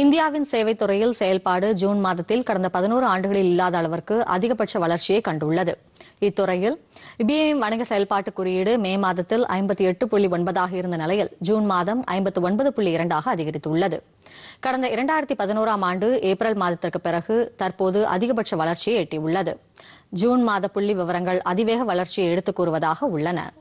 இந்தியாவின் சேவைத்துறையில் செயல்பாடு ஜூன் மாதத்தில் கடந்த பதினோரு ஆண்டுகளில் இல்லாத அளவிற்கு அதிகபட்ச வளர்ச்சியை கண்டுள்ளது இத்துறையில் பிஎம் வணிக செயல்பாட்டு குறியீடு மே மாதத்தில் ஐம்பத்தி எட்டு புள்ளி ஒன்பதாக இருந்த நிலையில் ஜூன் மாதம் ஐம்பத்து ஒன்பது புள்ளி இரண்டாக அதிகரித்துள்ளது கடந்த இரண்டாயிரத்தி பதினோராம் ஆண்டு ஏப்ரல் மாதத்திற்கு பிறகு தற்போது அதிகபட்ச வளர்ச்சியை எட்டியுள்ளது ஜூன் மாத புள்ளி விவரங்கள் அதிவேக வளர்ச்சியை எடுத்துக் கூறுவதாக உள்ளன